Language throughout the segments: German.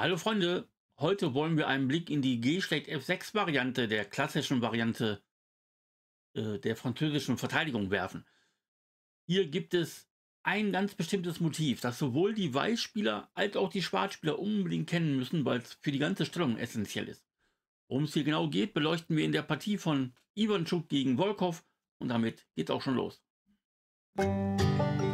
Hallo Freunde, heute wollen wir einen Blick in die g F6 Variante, der klassischen Variante äh, der französischen Verteidigung werfen. Hier gibt es ein ganz bestimmtes Motiv, das sowohl die Weißspieler als auch die Schwarzspieler unbedingt kennen müssen, weil es für die ganze Stellung essentiell ist. Worum es hier genau geht, beleuchten wir in der Partie von Ivanchuk gegen Volkov und damit geht's auch schon los. Musik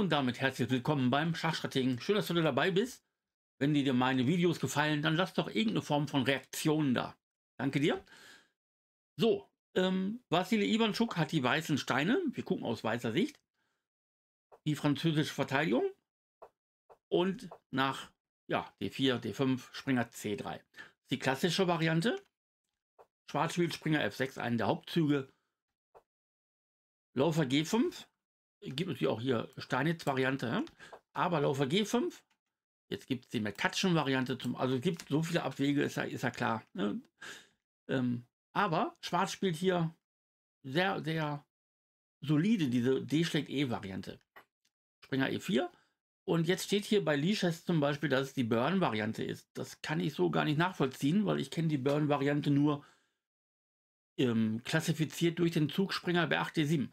Und damit herzlich willkommen beim Schachstrategen. Schön, dass du dabei bist. Wenn dir meine Videos gefallen, dann lass doch irgendeine Form von Reaktion da. Danke dir. So, ähm, Wassili Ivanchuk hat die weißen Steine. Wir gucken aus weißer Sicht. Die französische Verteidigung. Und nach ja, D4, D5, Springer C3. Die klassische Variante. Schwarz spielt Springer F6, einen der Hauptzüge. Läufer G5, gibt natürlich auch hier Steinitz-Variante, aber Laufer G5. Jetzt gibt es die McCutcheon-Variante zum, also es gibt so viele Abwege, ist ja, ist ja klar. Ne? Ähm, aber Schwarz spielt hier sehr, sehr solide diese D schlägt E-Variante. Springer E4. Und jetzt steht hier bei Leeches zum Beispiel, dass es die Burn-Variante ist. Das kann ich so gar nicht nachvollziehen, weil ich kenne die Burn-Variante nur ähm, klassifiziert durch den Zugspringer bei 8 D7.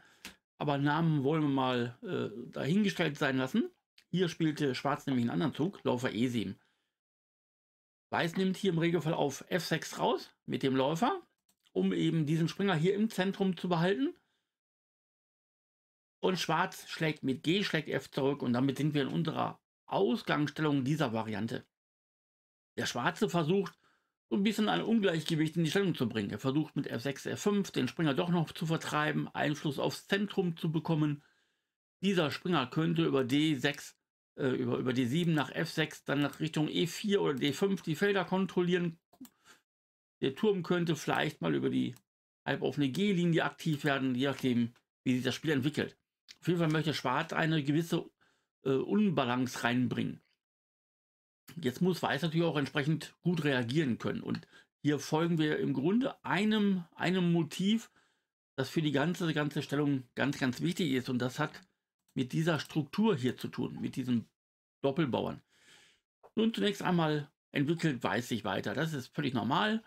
Aber Namen wollen wir mal äh, dahingestellt sein lassen. Hier spielte Schwarz nämlich einen anderen Zug, Läufer E7. Weiß nimmt hier im Regelfall auf F6 raus mit dem Läufer, um eben diesen Springer hier im Zentrum zu behalten. Und Schwarz schlägt mit G, schlägt F zurück und damit sind wir in unserer Ausgangsstellung dieser Variante. Der Schwarze versucht ein bisschen ein Ungleichgewicht in die Stellung zu bringen. Er versucht mit F6, F5 den Springer doch noch zu vertreiben, Einfluss aufs Zentrum zu bekommen. Dieser Springer könnte über D6, äh, über, über D7 nach F6, dann nach Richtung E4 oder D5 die Felder kontrollieren. Der Turm könnte vielleicht mal über die halboffene G-Linie aktiv werden, je nachdem, wie sich das Spiel entwickelt. Auf jeden Fall möchte Schwarz eine gewisse äh, Unbalance reinbringen. Jetzt muss Weiß natürlich auch entsprechend gut reagieren können. Und hier folgen wir im Grunde einem, einem Motiv, das für die ganze, ganze Stellung ganz, ganz wichtig ist. Und das hat mit dieser Struktur hier zu tun, mit diesen Doppelbauern. Nun zunächst einmal entwickelt Weiß sich weiter. Das ist völlig normal.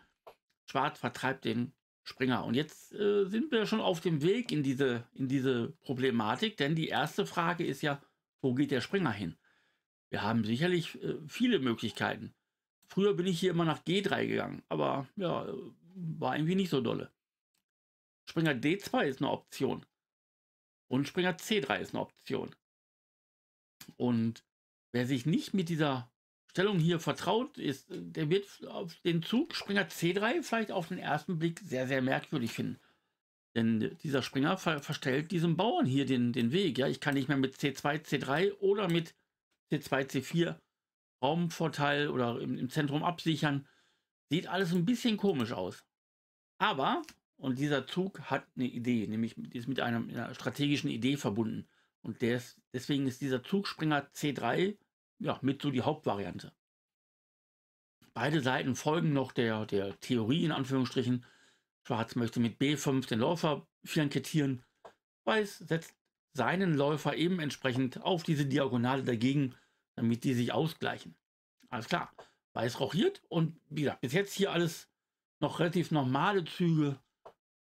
Schwarz vertreibt den Springer. Und jetzt äh, sind wir schon auf dem Weg in diese, in diese Problematik, denn die erste Frage ist ja, wo geht der Springer hin? Wir haben sicherlich äh, viele Möglichkeiten. Früher bin ich hier immer nach G3 gegangen, aber ja, war irgendwie nicht so dolle. Springer D2 ist eine Option. Und Springer C3 ist eine Option. Und wer sich nicht mit dieser Stellung hier vertraut ist, der wird auf den Zug Springer C3 vielleicht auf den ersten Blick sehr, sehr merkwürdig finden. Denn dieser Springer ver verstellt diesem Bauern hier den, den Weg. Ja, ich kann nicht mehr mit C2, C3 oder mit C2, C4 Raumvorteil oder im, im Zentrum absichern. Sieht alles ein bisschen komisch aus. Aber, und dieser Zug hat eine Idee, nämlich ist mit einer, einer strategischen Idee verbunden. Und ist, deswegen ist dieser Zugspringer C3 ja, mit so die Hauptvariante. Beide Seiten folgen noch der, der Theorie in Anführungsstrichen. Schwarz möchte mit B5 den Läufer flankettieren. Weiß setzt seinen Läufer eben entsprechend auf diese Diagonale dagegen, damit die sich ausgleichen. Alles klar. Weiß rochiert und wie gesagt, bis jetzt hier alles noch relativ normale Züge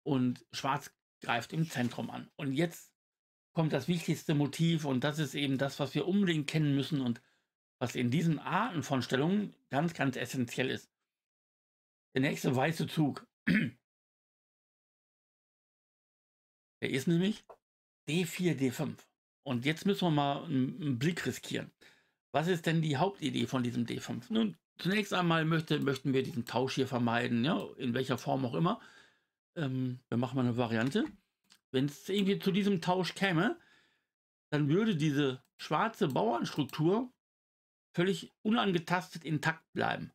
und Schwarz greift im Zentrum an. Und jetzt kommt das wichtigste Motiv und das ist eben das, was wir unbedingt kennen müssen und was in diesen Arten von Stellungen ganz, ganz essentiell ist. Der nächste weiße Zug. Der ist nämlich D4, D5. Und jetzt müssen wir mal einen Blick riskieren. Was ist denn die Hauptidee von diesem D5? Nun, zunächst einmal möchte, möchten wir diesen Tausch hier vermeiden, ja, in welcher Form auch immer. Ähm, wir machen mal eine Variante. Wenn es irgendwie zu diesem Tausch käme, dann würde diese schwarze Bauernstruktur völlig unangetastet intakt bleiben.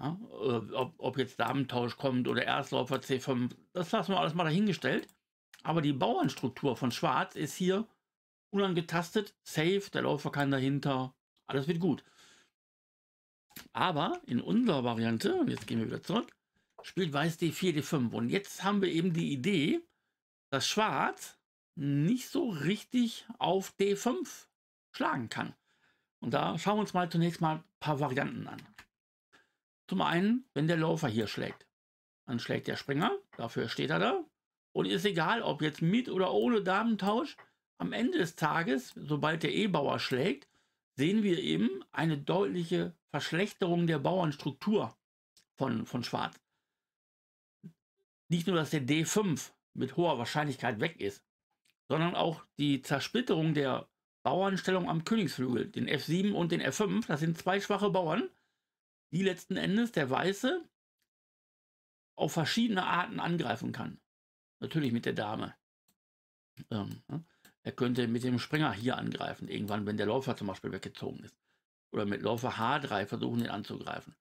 Ja, äh, ob, ob jetzt Damentausch kommt oder Erstläufer C5, das lassen wir alles mal dahingestellt. Aber die Bauernstruktur von Schwarz ist hier unangetastet, safe, der Läufer kann dahinter, alles wird gut. Aber in unserer Variante, jetzt gehen wir wieder zurück, spielt Weiß D4, D5. Und jetzt haben wir eben die Idee, dass Schwarz nicht so richtig auf D5 schlagen kann. Und da schauen wir uns mal zunächst mal ein paar Varianten an. Zum einen, wenn der Läufer hier schlägt, dann schlägt der Springer, dafür steht er da, und ist egal, ob jetzt mit oder ohne Damentausch, am Ende des Tages, sobald der E-Bauer schlägt, sehen wir eben eine deutliche Verschlechterung der Bauernstruktur von, von Schwarz. Nicht nur, dass der D5 mit hoher Wahrscheinlichkeit weg ist, sondern auch die Zersplitterung der Bauernstellung am Königsflügel, den F7 und den F5, das sind zwei schwache Bauern, die letzten Endes der Weiße auf verschiedene Arten angreifen kann. Natürlich mit der Dame. Ähm, ne? er könnte mit dem Springer hier angreifen, irgendwann, wenn der Läufer zum Beispiel weggezogen ist. Oder mit Läufer H3 versuchen, ihn anzugreifen.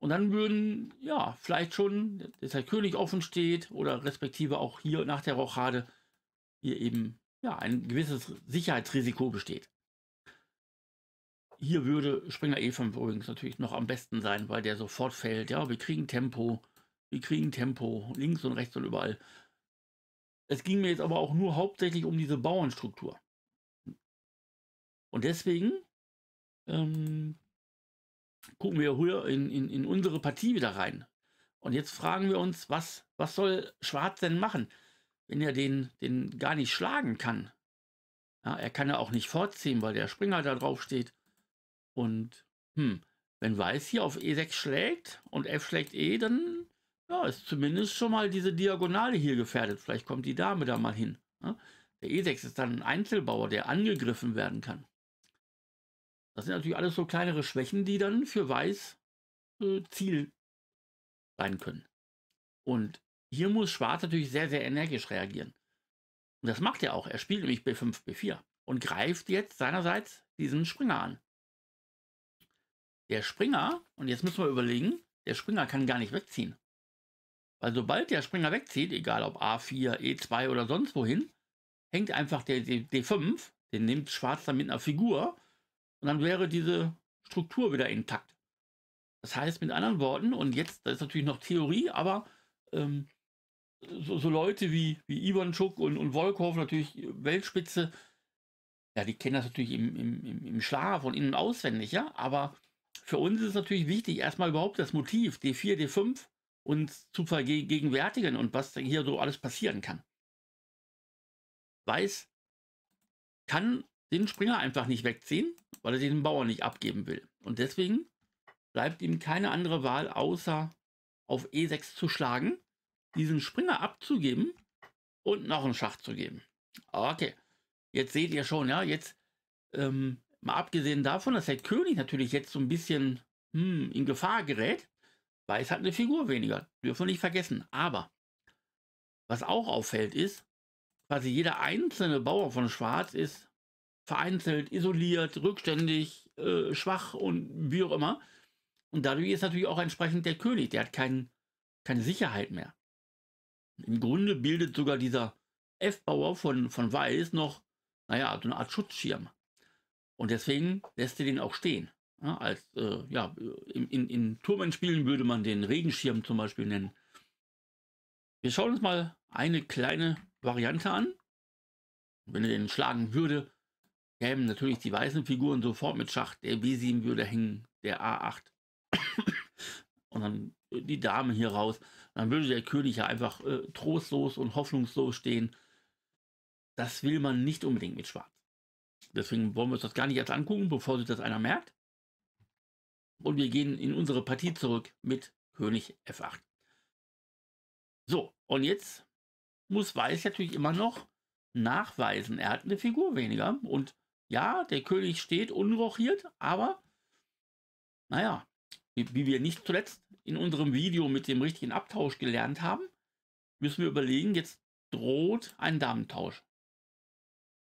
Und dann würden, ja, vielleicht schon, dass der König offen steht oder respektive auch hier nach der Rochade hier eben, ja, ein gewisses Sicherheitsrisiko besteht. Hier würde Springer E5 eh übrigens natürlich noch am besten sein, weil der sofort fällt. Ja, wir kriegen Tempo, wir kriegen Tempo, links und rechts und überall. Es ging mir jetzt aber auch nur hauptsächlich um diese Bauernstruktur. Und deswegen ähm, gucken wir hier in, in, in, unsere Partie wieder rein. Und jetzt fragen wir uns, was, was soll Schwarz denn machen, wenn er den, den gar nicht schlagen kann? Ja, er kann ja auch nicht fortziehen, weil der Springer da drauf steht. Und hm, wenn Weiß hier auf E6 schlägt und F schlägt E, dann ja, ist zumindest schon mal diese Diagonale hier gefährdet. Vielleicht kommt die Dame da mal hin. Ne? Der E6 ist dann ein Einzelbauer, der angegriffen werden kann. Das sind natürlich alles so kleinere Schwächen, die dann für Weiß äh, Ziel sein können. Und hier muss Schwarz natürlich sehr, sehr energisch reagieren. Und das macht er auch. Er spielt nämlich B5, B4 und greift jetzt seinerseits diesen Springer an. Der Springer, und jetzt müssen wir überlegen, der Springer kann gar nicht wegziehen. Weil sobald der Springer wegzieht, egal ob A4, E2 oder sonst wohin, hängt einfach der D5, den nimmt Schwarz dann mit einer Figur und dann wäre diese Struktur wieder intakt. Das heißt mit anderen Worten, und jetzt, das ist natürlich noch Theorie, aber ähm, so, so, Leute wie, wie Ivanchuk und, und Volkov, natürlich äh, Weltspitze, ja, die kennen das natürlich im, im, im Schlaf und innen auswendig, ja, aber für uns ist es natürlich wichtig, erstmal überhaupt das Motiv D4, D5 uns zu vergegenwärtigen und was hier so alles passieren kann. Weiß kann den Springer einfach nicht wegziehen, weil er den Bauern nicht abgeben will. Und deswegen bleibt ihm keine andere Wahl, außer auf E6 zu schlagen, diesen Springer abzugeben und noch einen Schach zu geben. Okay, jetzt seht ihr schon, ja, jetzt ähm, mal abgesehen davon, dass der König natürlich jetzt so ein bisschen hm, in Gefahr gerät, weil es hat eine Figur weniger. Dürfen wir nicht vergessen. Aber was auch auffällt ist, quasi jeder einzelne Bauer von Schwarz ist vereinzelt, isoliert, rückständig, äh, schwach und wie auch immer. Und dadurch ist natürlich auch entsprechend der König, der hat kein, keine Sicherheit mehr. Im Grunde bildet sogar dieser F-Bauer von, von Weiß noch, naja, so eine Art Schutzschirm. Und deswegen lässt er den auch stehen. Ja, als, äh, ja, in, in, in Turmenspielen würde man den Regenschirm zum Beispiel nennen. Wir schauen uns mal eine kleine Variante an. Wenn er den schlagen würde, kämen natürlich die weißen Figuren sofort mit Schach. Der B7 würde hängen, der A8. und dann äh, die Dame hier raus. Dann würde der König ja einfach äh, trostlos und hoffnungslos stehen. Das will man nicht unbedingt mit Schwarz. Deswegen wollen wir uns das gar nicht erst angucken, bevor sich das einer merkt. Und wir gehen in unsere Partie zurück mit König F8. So, und jetzt muss Weiß natürlich immer noch nachweisen. Er hat eine Figur weniger. Und ja, der König steht unrochiert, aber naja, wie, wir nicht zuletzt in unserem Video mit dem richtigen Abtausch gelernt haben, müssen wir überlegen, jetzt droht ein Damentausch.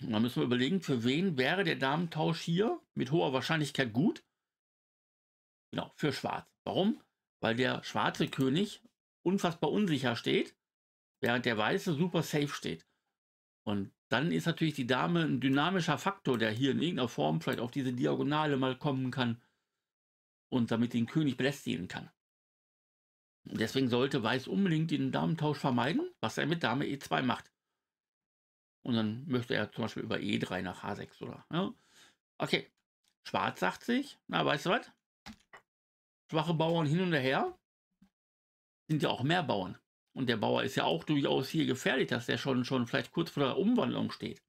Und dann müssen wir überlegen, für wen wäre der Damentausch hier mit hoher Wahrscheinlichkeit gut Genau, für Schwarz. Warum? Weil der schwarze König unfassbar unsicher steht, während der weiße super safe steht. Und dann ist natürlich die Dame ein dynamischer Faktor, der hier in irgendeiner Form vielleicht auf diese Diagonale mal kommen kann und damit den König belästigen kann. Und deswegen sollte Weiß unbedingt den Damentausch vermeiden, was er mit Dame E2 macht. Und dann möchte er zum Beispiel über E3 nach H6 oder. Ja. Okay, Schwarz sagt sich, na weißt du was? schwache Bauern hin und her, sind ja auch mehr Bauern. Und der Bauer ist ja auch durchaus hier gefährlich, dass der schon, schon vielleicht kurz vor der Umwandlung steht.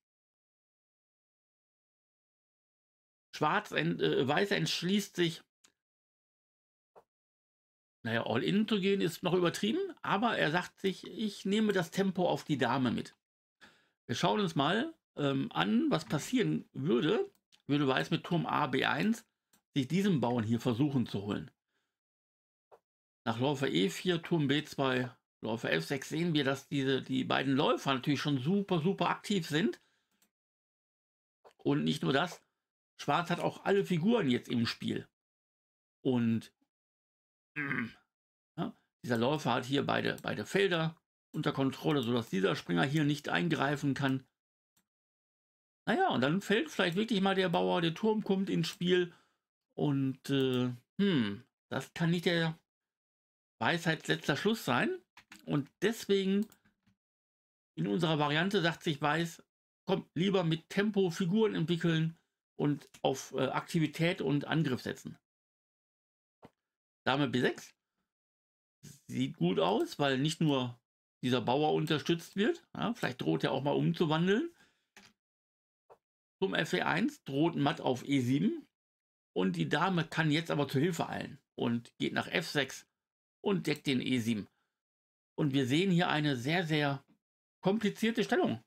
Schwarz, ent, äh, Weiß entschließt sich, naja, All-In zu gehen ist noch übertrieben, aber er sagt sich, ich nehme das Tempo auf die Dame mit. Wir schauen uns mal ähm, an, was passieren würde, würde Weiß mit Turm A B1 sich diesen Bauern hier versuchen zu holen nach Läufer E4, Turm B2, Läufer F6 sehen wir, dass diese, die beiden Läufer natürlich schon super, super aktiv sind. Und nicht nur das, Schwarz hat auch alle Figuren jetzt im Spiel. Und ja, dieser Läufer hat hier beide, beide Felder unter Kontrolle, sodass dieser Springer hier nicht eingreifen kann. Naja, und dann fällt vielleicht wirklich mal der Bauer, der Turm kommt ins Spiel. Und äh, hm, das kann nicht der Weisheit letzter Schluss sein. Und deswegen in unserer Variante sagt sich Weiß, komm, lieber mit Tempo Figuren entwickeln und auf äh, Aktivität und Angriff setzen. Dame B6 sieht gut aus, weil nicht nur dieser Bauer unterstützt wird, ja, vielleicht droht er auch mal umzuwandeln. Zum FE1 droht Matt auf E7 und die Dame kann jetzt aber zur Hilfe eilen und geht nach F6 und deckt den E7. Und wir sehen hier eine sehr, sehr komplizierte Stellung.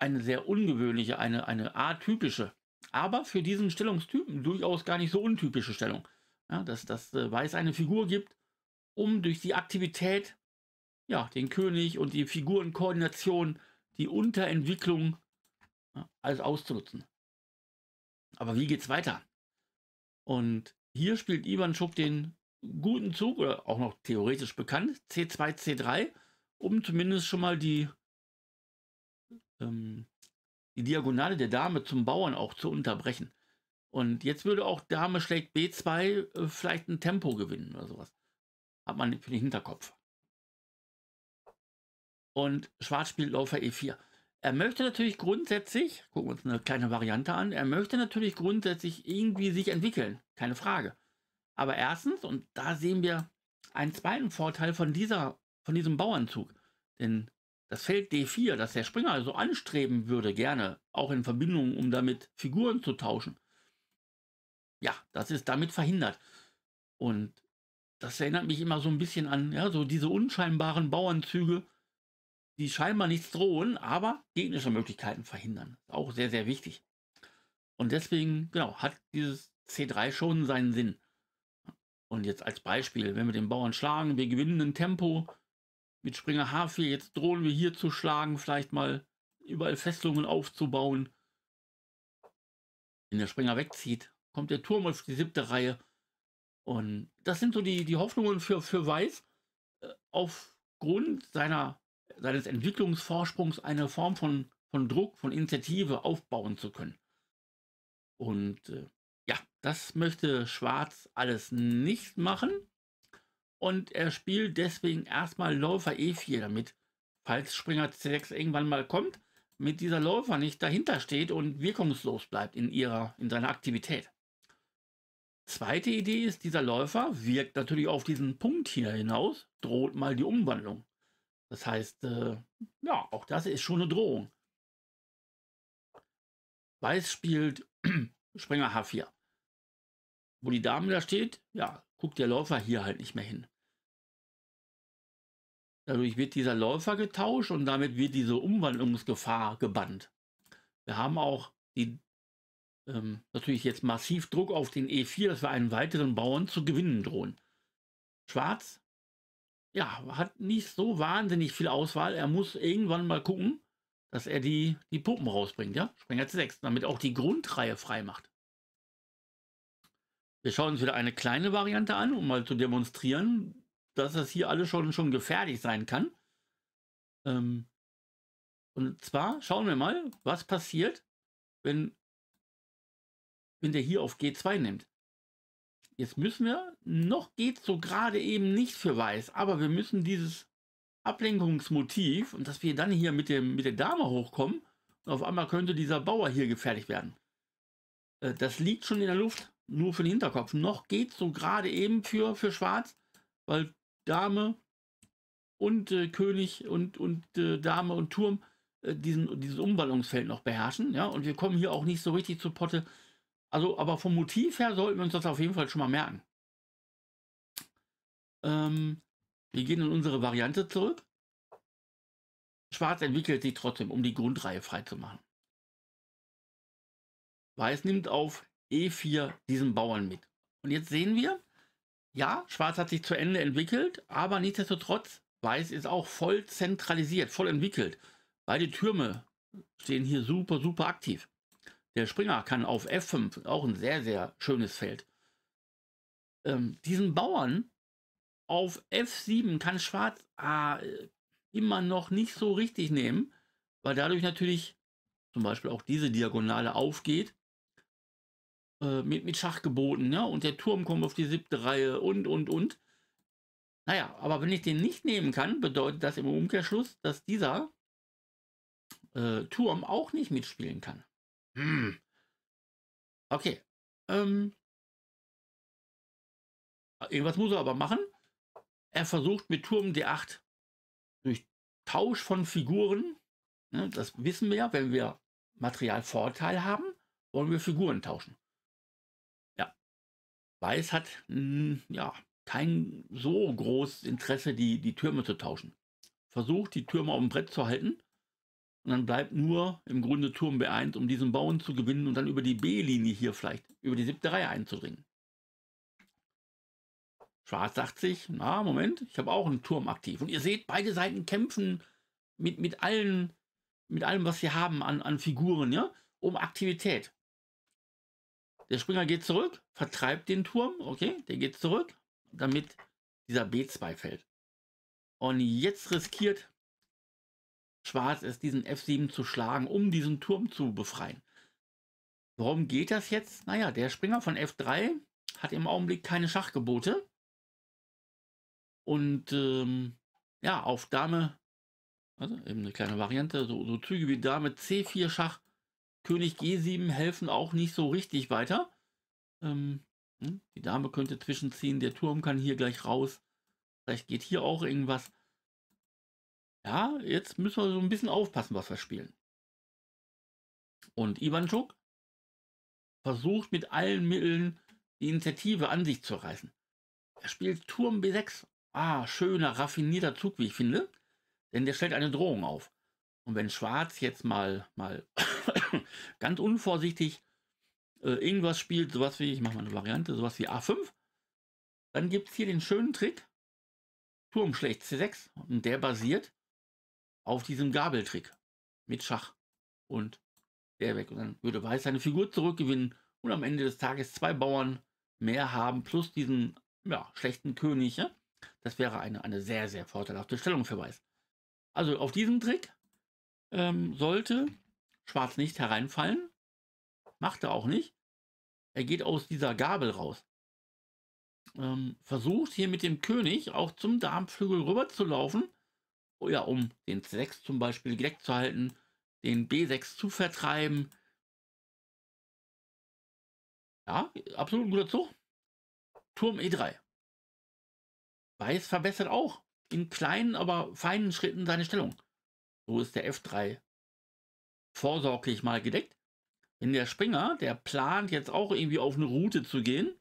Eine sehr ungewöhnliche, eine, eine atypische, aber für diesen Stellungstypen durchaus gar nicht so untypische Stellung. Ja, dass das äh, Weiß eine Figur gibt, um durch die Aktivität, ja, den König und die Figurenkoordination, die Unterentwicklung ja, alles auszunutzen. Aber wie geht's weiter? Und hier spielt Ivan Schupp den guten Zug oder auch noch theoretisch bekannt, C2, C3, um zumindest schon mal die, ähm, die Diagonale der Dame zum Bauern auch zu unterbrechen. Und jetzt würde auch Dame schlägt B2 äh, vielleicht ein Tempo gewinnen oder sowas. Hat man für den Hinterkopf. Und Schwarz spielt Läufer E4. Er möchte natürlich grundsätzlich, gucken wir uns eine kleine Variante an, er möchte natürlich grundsätzlich irgendwie sich entwickeln. Keine Frage. Aber erstens, und da sehen wir einen zweiten Vorteil von, dieser, von diesem Bauernzug, denn das Feld D4, das der Springer so anstreben würde, gerne, auch in Verbindung, um damit Figuren zu tauschen, ja, das ist damit verhindert. Und das erinnert mich immer so ein bisschen an, ja, so diese unscheinbaren Bauernzüge, die scheinbar nichts drohen, aber gegnerische Möglichkeiten verhindern. Auch sehr, sehr wichtig. Und deswegen, genau, hat dieses C3 schon seinen Sinn. Und jetzt als Beispiel, wenn wir den Bauern schlagen, wir gewinnen ein Tempo mit Springer H4, jetzt drohen wir hier zu schlagen, vielleicht mal überall Festungen aufzubauen. Wenn der Springer wegzieht, kommt der Turm auf die siebte Reihe. Und das sind so die, die Hoffnungen für, für Weiß. Äh, aufgrund seiner, seines Entwicklungsvorsprungs eine Form von, von Druck, von Initiative aufbauen zu können. Und äh, ja, das möchte Schwarz alles nicht machen. Und er spielt deswegen erstmal Läufer E4 damit. Falls Springer C6 irgendwann mal kommt, mit dieser Läufer nicht dahinter steht und wirkungslos bleibt in, ihrer, in seiner Aktivität. Zweite Idee ist, dieser Läufer wirkt natürlich auf diesen Punkt hier hinaus, droht mal die Umwandlung. Das heißt, äh, ja, auch das ist schon eine Drohung. Weiß spielt Springer H4 wo die Dame da steht, ja, guckt der Läufer hier halt nicht mehr hin. Dadurch wird dieser Läufer getauscht und damit wird diese Umwandlungsgefahr gebannt. Wir haben auch die, ähm, natürlich jetzt massiv Druck auf den E4, dass wir einen weiteren Bauern zu gewinnen drohen. Schwarz, ja, hat nicht so wahnsinnig viel Auswahl. Er muss irgendwann mal gucken, dass er die, die Puppen rausbringt, ja? Springer zu 6, damit auch die Grundreihe frei macht. Wir schauen uns wieder eine kleine Variante an, um mal zu demonstrieren, dass das hier alles schon, schon gefährlich sein kann. Ähm und zwar schauen wir mal, was passiert, wenn, wenn der hier auf G2 nimmt. Jetzt müssen wir, noch geht so gerade eben nicht für weiß, aber wir müssen dieses Ablenkungsmotiv und dass wir dann hier mit, dem, mit der Dame hochkommen und auf einmal könnte dieser Bauer hier gefährlich werden. Äh, das liegt schon in der Luft nur für den Hinterkopf. Noch geht es so gerade eben für, für Schwarz, weil Dame und äh, König und, und äh, Dame und Turm äh, diesen, dieses Umwandlungsfeld noch beherrschen. Ja? Und wir kommen hier auch nicht so richtig zu Potte. Also, aber vom Motiv her sollten wir uns das auf jeden Fall schon mal merken. Ähm, wir gehen in unsere Variante zurück. Schwarz entwickelt sich trotzdem, um die Grundreihe freizumachen. Weiß nimmt auf E4 diesen Bauern mit. Und jetzt sehen wir, ja, Schwarz hat sich zu Ende entwickelt, aber nichtsdestotrotz, Weiß ist auch voll zentralisiert, voll entwickelt. Beide Türme stehen hier super, super aktiv. Der Springer kann auf F5, auch ein sehr, sehr schönes Feld. Ähm, diesen Bauern auf F7 kann Schwarz ah, immer noch nicht so richtig nehmen, weil dadurch natürlich zum Beispiel auch diese Diagonale aufgeht äh, mit, mit Schachgeboten, ne? Und der Turm kommt auf die siebte Reihe und, und, und. Naja, aber wenn ich den nicht nehmen kann, bedeutet das im Umkehrschluss, dass dieser äh, Turm auch nicht mitspielen kann. Hm. Okay. Ähm. Irgendwas muss er aber machen. Er versucht mit Turm D8 durch Tausch von Figuren, ne, das wissen wir ja, wenn wir Materialvorteil haben, wollen wir Figuren tauschen. Weiß hat mh, hm, ja kein so großes Interesse, die, die Türme zu tauschen. Versucht, die Türme auf dem Brett zu halten. Und dann bleibt nur im Grunde Turm B1, um diesen Bauen zu gewinnen und dann über die B-Linie hier vielleicht, über die siebte Reihe einzudringen. Schwarz sagt sich, na Moment, ich habe auch einen Turm aktiv. Und ihr seht, beide Seiten kämpfen mit, mit, allen, mit allem, was sie haben an, an Figuren, ja, um Aktivität. Der Springer geht zurück, vertreibt den Turm, okay, der geht zurück, damit dieser B2 fällt. Und jetzt riskiert Schwarz es, diesen F7 zu schlagen, um diesen Turm zu befreien. Warum geht das jetzt? Naja, der Springer von F3 hat im Augenblick keine Schachgebote. Und ähm, ja, auf Dame, also eben eine kleine Variante, so, so Züge wie Dame C4 Schach König G7 helfen auch nicht so richtig weiter. Ähm, hm, die Dame könnte zwischenziehen, der Turm kann hier gleich raus. Vielleicht geht hier auch irgendwas. Ja, jetzt müssen wir so ein bisschen aufpassen, was wir spielen. Und Ivanchuk versucht mit allen Mitteln die Initiative an sich zu reißen. Er spielt Turm B6. Ah, schöner, raffinierter Zug, wie ich finde. Denn der stellt eine Drohung auf. Und wenn Schwarz jetzt mal, mal ganz unvorsichtig äh, irgendwas spielt, sowas wie, ich mache mal eine Variante, sowas wie A5, dann gibt es hier den schönen Trick, Turm schlägt C6 und der basiert auf diesem Gabeltrick mit Schach und der weg. Und dann würde Weiß seine Figur zurückgewinnen und am Ende des Tages zwei Bauern mehr haben plus diesen ja, schlechten König. Ja? Das wäre eine, eine sehr, sehr vorteilhafte Stellung für Weiß. Also auf diesem Trick ähm, sollte Schwarz nicht hereinfallen. Macht er auch nicht. Er geht aus dieser Gabel raus. Ähm, versucht hier mit dem König auch zum Darmflügel rüber zu laufen. Oh ja, um den C6 zum Beispiel gedeckt zu halten, den B6 zu vertreiben. Ja, absolut guter Zug. Turm E3. Weiß verbessert auch in kleinen, aber feinen Schritten seine Stellung. So ist der F3 vorsorglich mal gedeckt. Wenn der Springer, der plant jetzt auch irgendwie auf eine Route zu gehen,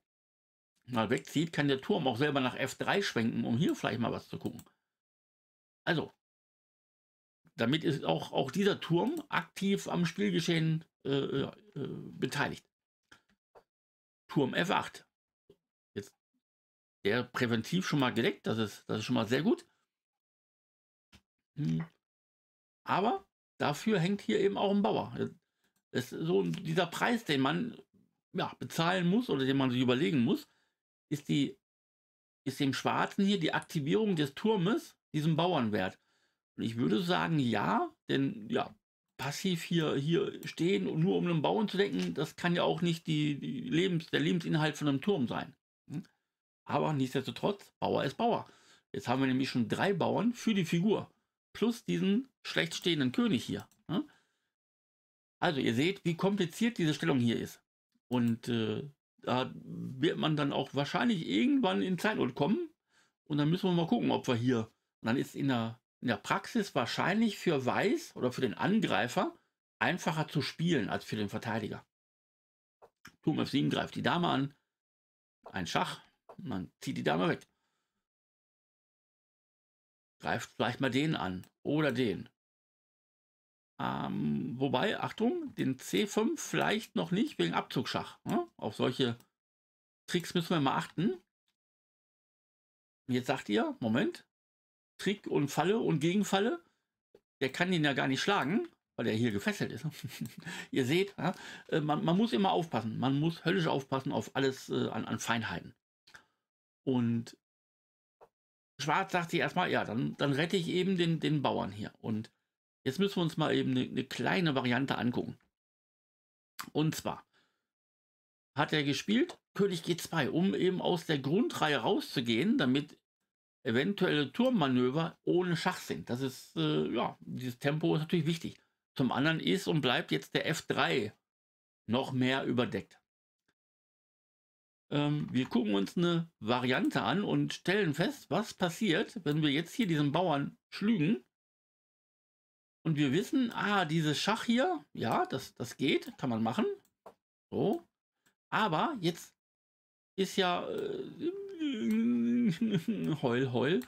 mal wegzieht, kann der Turm auch selber nach F3 schwenken, um hier vielleicht mal was zu gucken. Also, damit ist auch, auch dieser Turm aktiv am Spielgeschehen äh, äh, äh beteiligt. Turm F8. Jetzt der präventiv schon mal gedeckt, das ist, das ist schon mal sehr gut. Hm. Aber dafür hängt hier eben auch ein Bauer. Das äh, ist so dieser Preis, den man ja, bezahlen muss oder den man sich überlegen muss, ist, die, ist dem Schwarzen hier die Aktivierung des Turmes diesem Bauernwert. Und ich würde sagen, ja, denn ja, passiv hier, hier stehen und nur um einen Bauern zu denken, das kann ja auch nicht die, die Lebens, der Lebensinhalt von einem Turm sein. Hm? Aber nichtsdestotrotz, Bauer ist Bauer. Jetzt haben wir nämlich schon drei Bauern für die Figur plus diesen schlecht stehenden König hier. Ne? Also ihr seht, wie kompliziert diese Stellung hier ist. Und äh, da wird man dann auch wahrscheinlich irgendwann in Zeitnot kommen. Und dann müssen wir mal gucken, ob wir hier. Und dann ist in der, in der Praxis wahrscheinlich für Weiß oder für den Angreifer einfacher zu spielen als für den Verteidiger. Turm F7 greift die Dame an. Ein Schach. Man zieht die Dame weg. Greift vielleicht mal den an oder den. Ähm, wobei, Achtung, den C5 vielleicht noch nicht wegen Abzugsschach. Ne? Auf solche Tricks müssen wir mal achten. Jetzt sagt ihr, Moment, Trick und Falle und Gegenfalle, der kann ihn ja gar nicht schlagen, weil er hier gefesselt ist. Ne? ihr seht, ja, äh, man, man, muss immer aufpassen. Man muss höllisch aufpassen auf alles äh, an, an Feinheiten. Und Schwarz sagte erstmal, ja, dann, dann rette ich eben den, den Bauern hier. Und jetzt müssen wir uns mal eben eine, eine kleine Variante angucken. Und zwar hat er gespielt König G2, um eben aus der Grundreihe rauszugehen, damit eventuelle Turmmanöver ohne Schach sind. Das ist, äh, ja, dieses Tempo ist natürlich wichtig. Zum anderen ist und bleibt jetzt der F3 noch mehr überdeckt. Ähm, wir gucken uns eine Variante an und stellen fest, was passiert, wenn wir jetzt hier diesen Bauern schlügen. Und wir wissen, ah, dieses Schach hier, ja, das, das geht, kann man machen. So. Aber jetzt ist ja äh, heul, heul.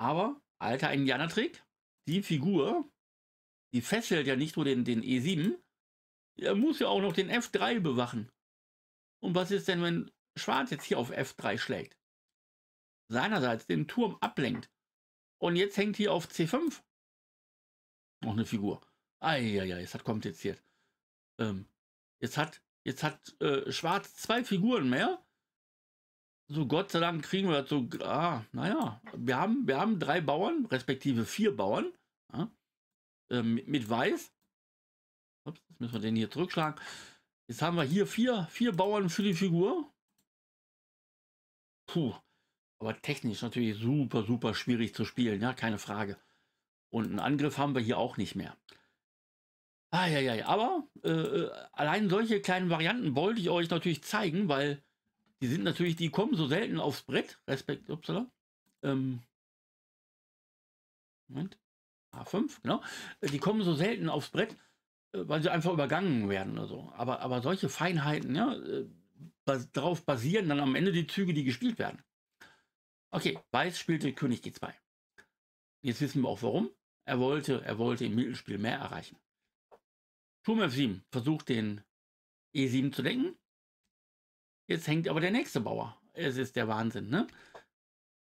Aber, alter Indianertrick, die Figur, die fesselt ja nicht nur den, den E7, er muss ja auch noch den F3 bewachen. Und was ist denn, wenn Schwarz jetzt hier auf F3 schlägt? Seinerseits den Turm ablenkt. Und jetzt hängt hier auf C5 noch eine Figur. Eieiei, es hat kompliziert. Ähm, jetzt hat, jetzt hat äh, Schwarz zwei Figuren mehr. So Gott sei Dank kriegen wir das so. Ah, naja, wir haben, wir haben drei Bauern, respektive vier Bauern. Ja, äh, mit, mit Weiß. Ups, jetzt müssen wir den hier zurückschlagen. Jetzt haben wir hier vier, vier Bauern für die Figur. Puh. Aber technisch natürlich super, super schwierig zu spielen, ja, keine Frage. Und einen Angriff haben wir hier auch nicht mehr. Ah, ja, ja, ja. Aber äh, äh allein solche kleinen Varianten wollte ich euch natürlich zeigen, weil die sind natürlich, die kommen so selten aufs Brett. Respekt, upsala. Ähm, Moment. A5, genau. Die kommen so selten aufs Brett weil sie einfach übergangen werden oder so. Aber, aber solche Feinheiten, ja, äh, bas darauf basieren dann am Ende die Züge, die gespielt werden. Okay, Weiß spielte König G2. Jetzt wissen wir auch warum. Er wollte, er wollte im Mittelspiel mehr erreichen. Turm F7 versucht den E7 zu lenken. Jetzt hängt aber der nächste Bauer. Es ist der Wahnsinn, ne?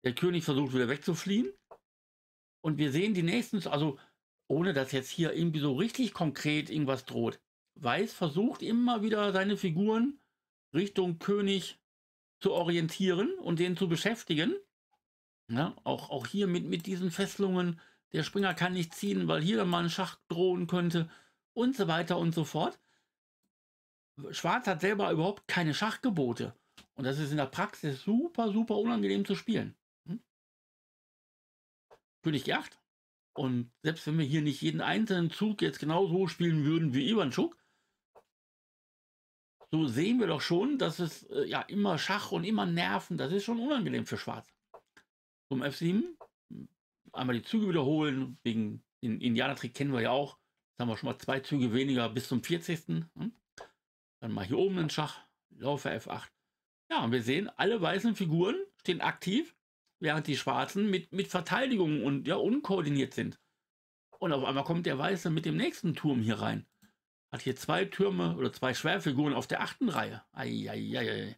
Der König versucht wieder wegzufliehen. Und wir sehen die nächsten, also ohne dass jetzt hier irgendwie so richtig konkret irgendwas droht. Weiß versucht immer wieder seine Figuren Richtung König zu orientieren und den zu beschäftigen. Ja, auch, auch hier mit, mit diesen Fesselungen, der Springer kann nicht ziehen, weil hier dann mal ein Schach drohen könnte und so weiter und so fort. Schwarz hat selber überhaupt keine Schachgebote. Und das ist in der Praxis super, super unangenehm zu spielen. Hm? König G8 und selbst wenn wir hier nicht jeden einzelnen Zug jetzt genauso spielen würden wie Ivan Schuck, so sehen wir doch schon, dass es äh, ja immer Schach und immer Nerven, das ist schon unangenehm für Schwarz. Zum F7 hm, einmal die Züge wiederholen, wegen den Indianertrick kennen wir ja auch. Jetzt haben wir schon mal zwei Züge weniger bis zum 40. Hm? Dann mal hier oben den Schach, laufe F8. Ja, und wir sehen, alle weißen Figuren stehen aktiv während die Schwarzen mit, mit Verteidigung und ja, unkoordiniert sind. Und auf einmal kommt der Weiße mit dem nächsten Turm hier rein. Hat hier zwei Türme oder zwei Schwerfiguren auf der achten Reihe. Eieieiei.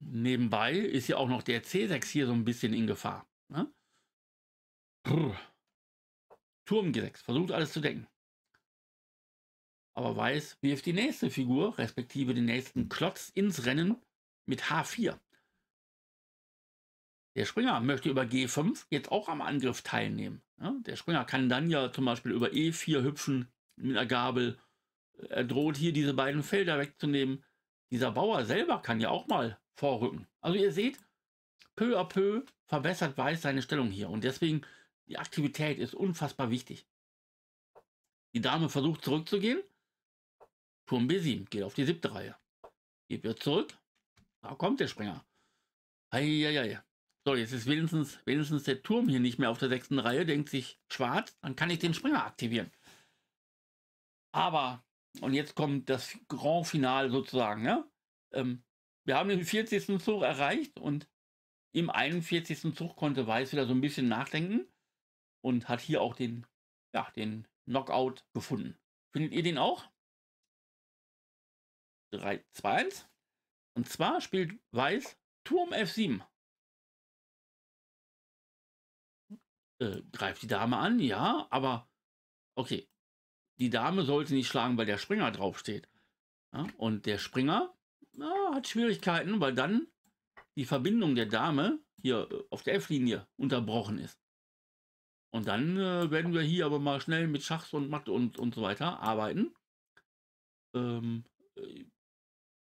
Nebenbei ist ja auch noch der C6 hier so ein bisschen in Gefahr. Ne? Turm G6, versucht alles zu denken. Aber Weiß wirft die nächste Figur, respektive den nächsten Klotz ins Rennen mit H4. Der Springer möchte über G5 jetzt auch am Angriff teilnehmen. Ja, ne? der Springer kann dann ja zum Beispiel über E4 hüpfen mit einer Gabel. Er droht hier diese beiden Felder wegzunehmen. Dieser Bauer selber kann ja auch mal vorrücken. Also ihr seht, peu à peu verbessert Weiß seine Stellung hier. Und deswegen, die Aktivität ist unfassbar wichtig. Die Dame versucht zurückzugehen. Turm B7 geht auf die siebte Reihe. Geht wieder zurück. Da kommt der Springer. Eieiei. So, jetzt ist wenigstens, wenigstens der Turm hier nicht mehr auf der sechsten Reihe, denkt sich schwarz, dann kann ich den Springer aktivieren. Aber, und jetzt kommt das Grand Finale sozusagen, ne? Ähm, wir haben den 40. Zug erreicht und im 41. Zug konnte Weiß wieder so ein bisschen nachdenken und hat hier auch den, ja, den Knockout gefunden. Findet ihr den auch? 3, 2, 1. Und zwar spielt Weiß Turm F7. Äh, greift die Dame an, ja, aber okay, die Dame sollte nicht schlagen, weil der Springer draufsteht. Ja, und der Springer ja, hat Schwierigkeiten, weil dann die Verbindung der Dame hier äh, auf der F-Linie unterbrochen ist. Und dann äh, werden wir hier aber mal schnell mit Schachs und Matt und, und so weiter arbeiten. Ähm, äh,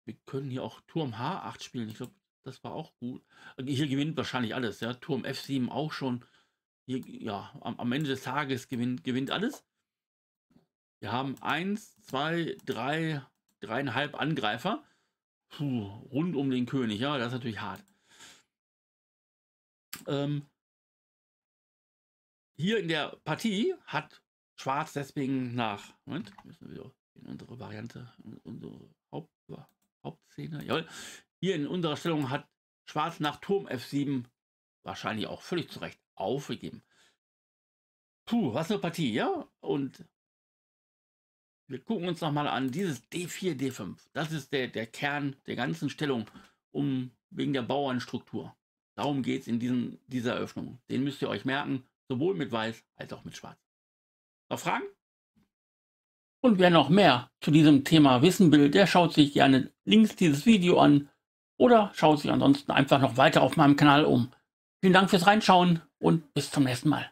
wir können hier auch Turm H8 spielen. Ich glaube, das war auch gut. Hier gewinnt wahrscheinlich alles. Ja? Turm F7 auch schon ja, am, am Ende des Tages gewinnt, gewinnt alles. Wir haben eins, zwei, drei, dreieinhalb Angreifer. Puh, rund um den König, ja, das ist natürlich hart. Ähm, hier in der Partie hat Schwarz deswegen nach. Moment, müssen wir in unsere Variante, unsere Haupt, Hauptszene. Jawohl. Hier in unserer Stellung hat Schwarz nach Turm F7 wahrscheinlich auch völlig zurecht aufgegeben. Puh, was eine Partie, ja? Und wir gucken uns nochmal an, dieses D4, D5. Das ist der, der Kern der ganzen Stellung um, wegen der Bauernstruktur. Darum geht es in diesen, dieser Öffnung. Den müsst ihr euch merken, sowohl mit Weiß als auch mit Schwarz. Noch Fragen? Und wer noch mehr zu diesem Thema wissen will, der schaut sich gerne links dieses Video an oder schaut sich ansonsten einfach noch weiter auf meinem Kanal um. Vielen Dank fürs Reinschauen und bis zum nächsten Mal.